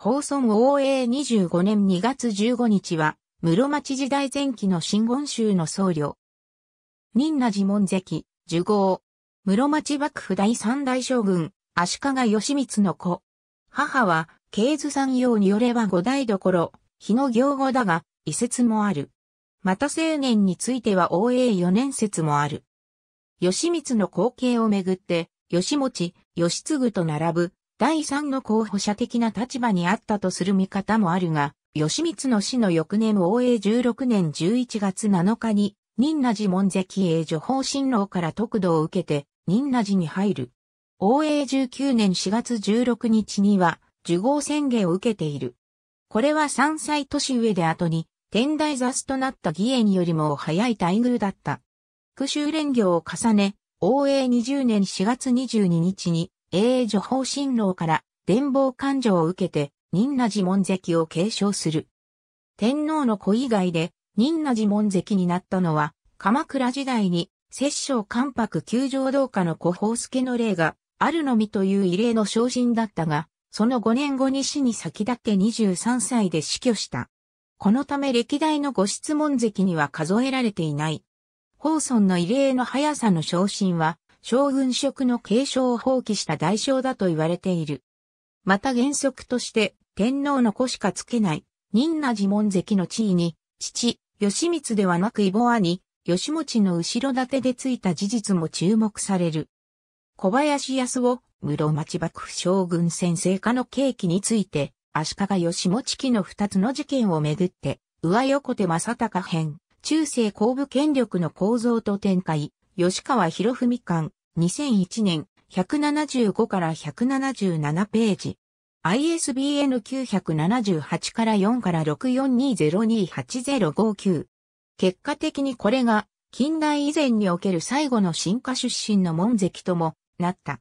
放送応永25年2月15日は、室町時代前期の新言宗の僧侶。仁那寺門関、受号。室町幕府第三代将軍、足利義満の子。母は、経図産業によれば五代どころ、日の行語だが、遺説もある。また青年については応永4年説もある。義満の後継をめぐって、義持、義継と並ぶ、第三の候補者的な立場にあったとする見方もあるが、吉光の死の翌年王永16年11月7日に、仁和寺門跡へ女法新郎から得度を受けて、仁和寺に入る。王永19年4月16日には、受号宣言を受けている。これは3歳年上で後に、天台雑となった義援よりも早い待遇だった。復讐連業を重ね、王永20年4月22日に、英女法神老から伝法感情を受けて、仁和寺門跡を継承する。天皇の子以外で、仁和寺門跡になったのは、鎌倉時代に、摂政関白九条道家の古法助の例があるのみという異例の昇進だったが、その5年後に死に先立って23歳で死去した。このため歴代のご質問席には数えられていない。法尊の異例の速さの昇進は、将軍職の継承を放棄した代償だと言われている。また原則として、天皇の子しかつけない、仁那。寺門関の地位に、父、義満ではなく異母兄、義持の後ろ盾でついた事実も注目される。小林康夫、室町幕府将軍先生家の契機について、足利義持期の二つの事件をめぐって、上横手正隆編、中世後部権力の構造と展開、吉川博文館、2001年、175から177ページ。ISBN 978から4から6 4 2 0 2 8 0 5 9結果的にこれが、近代以前における最後の進化出身の門跡とも、なった。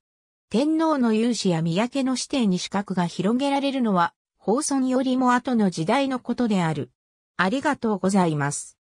天皇の勇士や三宅の指定に資格が広げられるのは、放送よりも後の時代のことである。ありがとうございます。